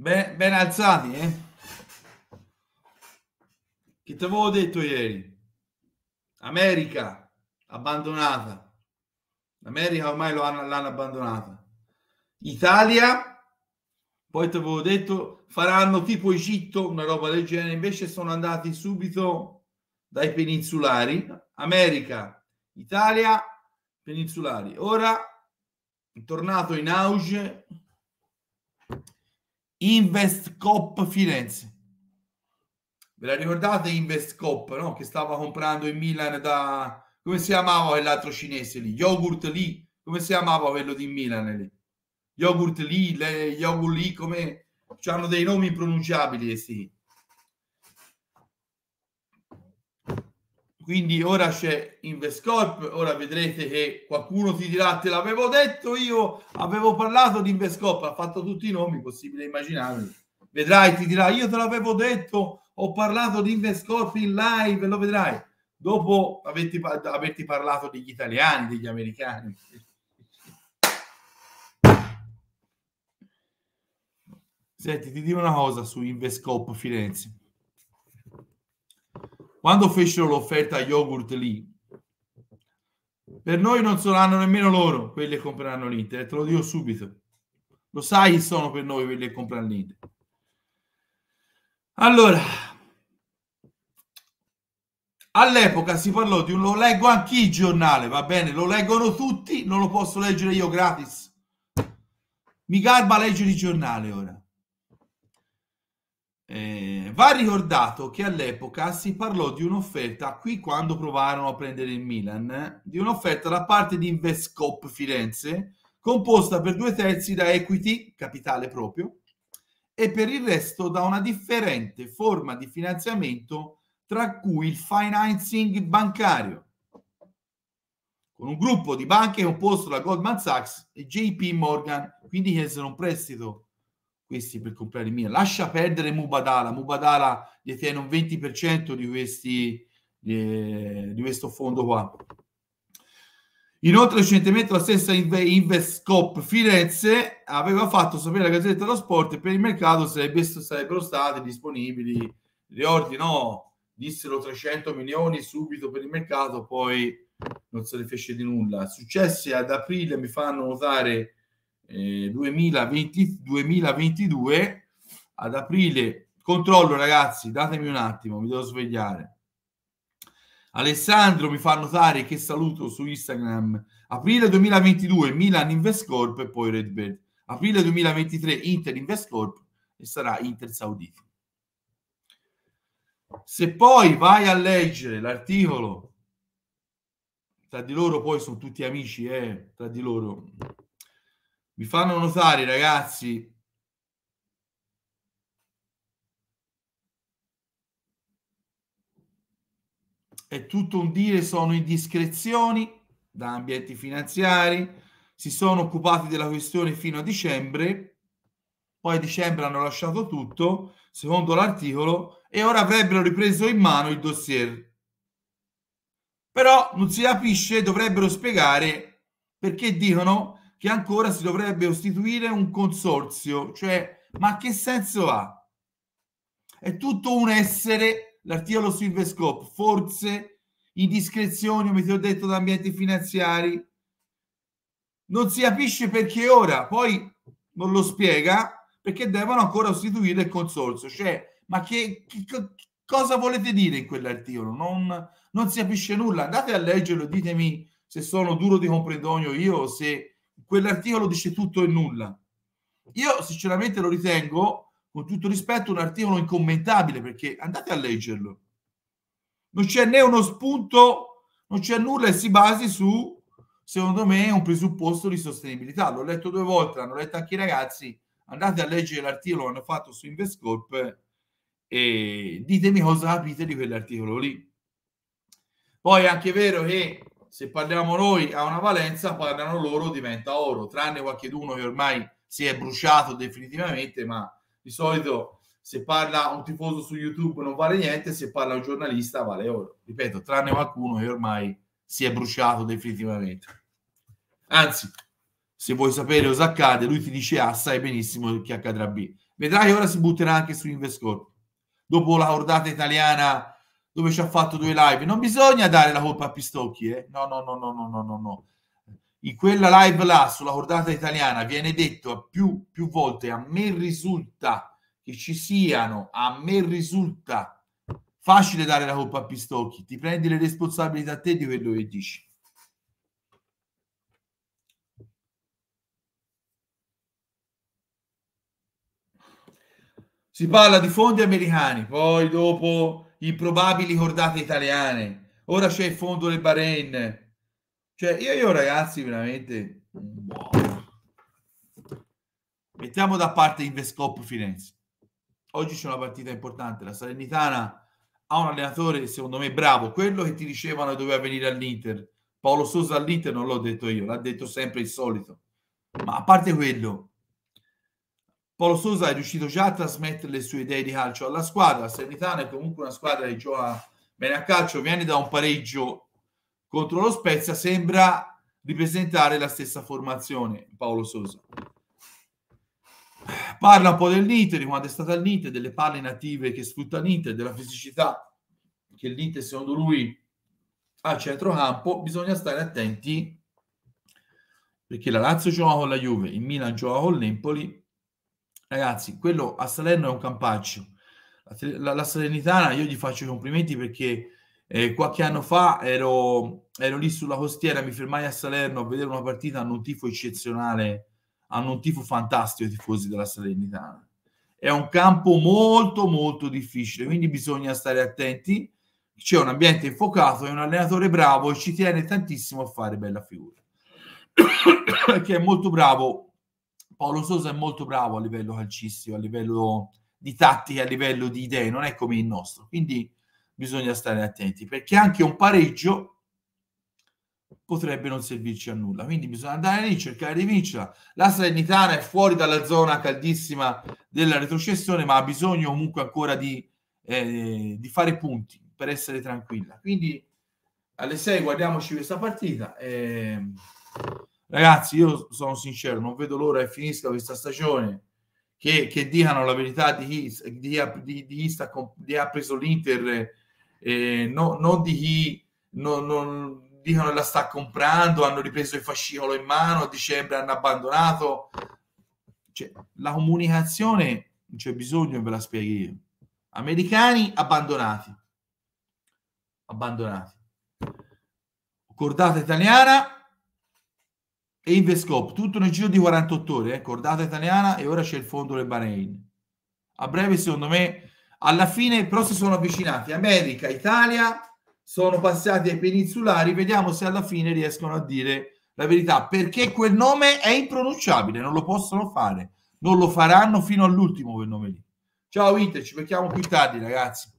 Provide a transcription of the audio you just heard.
Ben, ben alzati, eh? Che ti avevo detto ieri? America abbandonata. L'America ormai hanno, l'hanno abbandonata. Italia, poi ti avevo detto, faranno tipo Egitto, una roba del genere. Invece sono andati subito dai peninsulari. America, Italia, peninsulari. Ora, tornato in auge Invest Cop Firenze. Ve la ricordate Invest Cop, no? Che stava comprando in Milan da... Come si chiamava quell'altro cinese lì? Yogurt lì. Come si chiamava quello di Milan lì? Yogurt lì, le... yogurt lì, come... Hanno dei nomi impronunciabili, sì. Quindi ora c'è Invescorp, ora vedrete che qualcuno ti dirà te l'avevo detto io, avevo parlato di Invescorp, ha fatto tutti i nomi possibili immaginarli. Vedrai, ti dirà io te l'avevo detto, ho parlato di Invescorp in live, lo vedrai. Dopo averti, averti parlato degli italiani, degli americani. Senti, ti dico una cosa su Invescop Firenze quando fecero l'offerta a yogurt lì, per noi non saranno nemmeno loro quelli che compreranno l'Inter, eh, te lo dico subito. Lo sai chi sono per noi quelli che compreranno l'Inter. Allora, all'epoca si parlò di un lo leggo anch'io il giornale, va bene, lo leggono tutti, non lo posso leggere io gratis. Mi garba leggere il giornale ora. Eh, va ricordato che all'epoca si parlò di un'offerta, qui quando provarono a prendere il Milan, eh, di un'offerta da parte di Investcop Firenze, composta per due terzi da equity, capitale proprio, e per il resto da una differente forma di finanziamento, tra cui il financing bancario, con un gruppo di banche composto da Goldman Sachs e JP Morgan, quindi chiesero un prestito questi per comprare il Lascia perdere Mubadala, Mubadala detiene un 20% di, questi, eh, di questo fondo qua. Inoltre recentemente la stessa Inve- Investcop Firenze aveva fatto sapere la Gazzetta dello Sport per il mercato sarebbe, sarebbero stati disponibili riordini, no, dissero 300 milioni subito per il mercato, poi non se ne fece di nulla. Successi ad aprile mi fanno notare eh, 2020, 2022 ad aprile. Controllo ragazzi, datemi un attimo, mi devo svegliare. Alessandro mi fa notare che saluto su Instagram. Aprile 2022 Milan Invest Corp e poi Red Bird. Aprile 2023 Inter Invest Corp e sarà Inter saudita Se poi vai a leggere l'articolo, tra di loro poi sono tutti amici, eh, tra di loro mi fanno notare, ragazzi. È tutto un dire, sono indiscrezioni da ambienti finanziari, si sono occupati della questione fino a dicembre, poi a dicembre hanno lasciato tutto, secondo l'articolo, e ora avrebbero ripreso in mano il dossier. Però non si capisce, dovrebbero spiegare perché dicono che ancora si dovrebbe istituire un consorzio, cioè ma che senso ha? È tutto un essere, l'articolo Silvescope, forse indiscrezioni, come ti ho detto, da ambienti finanziari. Non si capisce perché ora, poi non lo spiega, perché devono ancora istituire il consorzio. Cioè, ma che, che, che cosa volete dire in quell'articolo? Non, non si capisce nulla. Andate a leggerlo, ditemi se sono duro di comprendonio io o se quell'articolo dice tutto e nulla. Io sinceramente lo ritengo, con tutto rispetto, un articolo incommentabile perché andate a leggerlo. Non c'è né uno spunto, non c'è nulla e si basi su, secondo me, un presupposto di sostenibilità. L'ho letto due volte, l'hanno letto anche i ragazzi. Andate a leggere l'articolo che hanno fatto su Investcorp e ditemi cosa capite di quell'articolo lì. Poi è anche vero che se parliamo noi ha una valenza, parlano loro diventa oro, tranne qualcheduno che ormai si è bruciato definitivamente, ma di solito se parla un tifoso su YouTube non vale niente, se parla un giornalista vale oro. Ripeto, tranne qualcuno che ormai si è bruciato definitivamente. Anzi, se vuoi sapere cosa accade, lui ti dice A, ah, sai benissimo che accadrà B. Vedrai ora si butterà anche su Invescorp. Dopo la ordata italiana dove ci ha fatto due live. Non bisogna dare la colpa a Pistocchi, eh? no, no, no, no, no, no, no, no. In quella live là sulla cordata italiana viene detto più, più volte, a me risulta che ci siano, a me risulta facile dare la colpa a Pistocchi, ti prendi le responsabilità a te di quello che dici. si parla di fondi americani, poi dopo improbabili cordate italiane, ora c'è il fondo del Bahrain. Cioè, io, io ragazzi, veramente... Wow. Mm. Mettiamo da parte Invescop Firenze. Oggi c'è una partita importante, la Salernitana ha un allenatore secondo me bravo, quello che ti dicevano doveva venire all'Inter. Paolo Sosa all'Inter non l'ho detto io, l'ha detto sempre il solito. Ma a parte quello, Paolo Sosa è riuscito già a trasmettere le sue idee di calcio alla squadra. La è comunque una squadra che gioca bene a calcio, viene da un pareggio contro lo Spezia, sembra ripresentare la stessa formazione. Paolo Sosa parla un po' del Nite, di quanto è stata il Nite, delle palle native che sfrutta il Nite, della fisicità che il Nite secondo lui ha a centrocampo. Bisogna stare attenti perché la Lazio gioca con la Juve, il Milan gioca con l'Empoli Ragazzi, quello a Salerno è un campaccio. La, la, la Salernitana, io gli faccio i complimenti perché eh, qualche anno fa ero, ero, lì sulla costiera, mi fermai a Salerno a vedere una partita, hanno un tifo eccezionale, hanno un tifo fantastico i tifosi della Salernitana. È un campo molto molto difficile, quindi bisogna stare attenti. C'è un ambiente infuocato, è un allenatore bravo e ci tiene tantissimo a fare bella figura. Perché è molto bravo Paolo Sosa è molto bravo a livello calcistico, a livello di tattica, a livello di idee, non è come il nostro. Quindi bisogna stare attenti perché anche un pareggio potrebbe non servirci a nulla. Quindi bisogna andare lì, cercare di vincerla. La Salernitana è fuori dalla zona caldissima della retrocessione, ma ha bisogno comunque ancora di, eh, di fare punti per essere tranquilla. Quindi alle 6 guardiamoci questa partita. Eh... Ragazzi, io sono sincero, non vedo l'ora che finisca questa stagione, che, che dicano la verità di chi, di, di, di chi, sta, di chi ha preso l'Inter, eh, no, non di chi non, non, dicono la sta comprando, hanno ripreso il fascicolo in mano, a dicembre hanno abbandonato. Cioè, la comunicazione non c'è bisogno, ve la spieghi io. Americani abbandonati. Abbandonati. Cordata italiana e Invescop, tutto nel giro di 48 ore, eh, cordata italiana e ora c'è il fondo del Bahrain. A breve, secondo me, alla fine però si sono avvicinati America, Italia, sono passati ai peninsulari, vediamo se alla fine riescono a dire la verità, perché quel nome è impronunciabile, non lo possono fare, non lo faranno fino all'ultimo quel nome lì. Ciao Inter, ci becchiamo più tardi ragazzi.